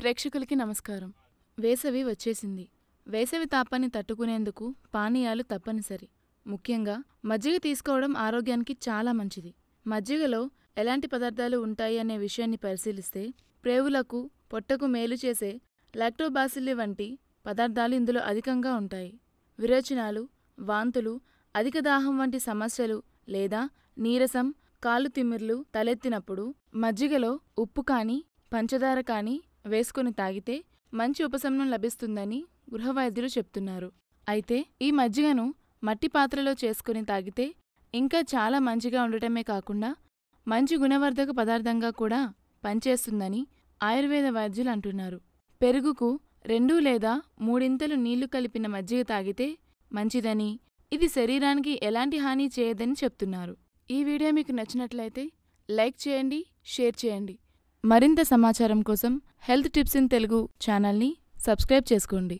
ప్రేక్షకులకి నమస్కారం వేసవి వచ్చేసింది వేసవి తాపాన్ని తట్టుకునేందుకు పానీయాలు తప్పనిసరి ముఖ్యంగా మజ్జిగ తీసుకోవడం ఆరోగ్యానికి చాలా మంచిది మజ్జిగలో ఎలాంటి పదార్థాలు ఉంటాయి అనే విషయాన్ని పరిశీలిస్తే ప్రేవులకు పొట్టకు మేలు చేసే లాక్టోబాసిల్లి వంటి పదార్థాలు ఇందులో అధికంగా ఉంటాయి విరేచనాలు వాంతులు అధిక దాహం వంటి సమస్యలు లేదా నీరసం కాలు తిమ్మిర్లు తలెత్తినప్పుడు మజ్జిగలో ఉప్పు కానీ పంచదార కానీ వేసుకుని తాగితే మంచి ఉపశమనం లభిస్తుందని గృహవైద్యులు చెప్తున్నారు అయితే ఈ మజ్జిగను మట్టి పాత్రలో చేసుకుని తాగితే ఇంకా చాలా మంచిగా ఉండటమే కాకుండా మంచి గుణవర్ధక పదార్థంగా కూడా పనిచేస్తుందని ఆయుర్వేద వైద్యులు అంటున్నారు పెరుగుకు రెండు లేదా మూడింతలు నీళ్లు కలిపిన మజ్జిగ తాగితే మంచిదని ఇది శరీరానికి ఎలాంటి హాని చేయదని చెప్తున్నారు ఈ వీడియో మీకు నచ్చినట్లయితే లైక్ చేయండి షేర్ చేయండి మరింత సమాచారం కోసం హెల్త్ టిప్స్ ఇన్ తెలుగు ఛానల్ని సబ్స్క్రైబ్ చేసుకోండి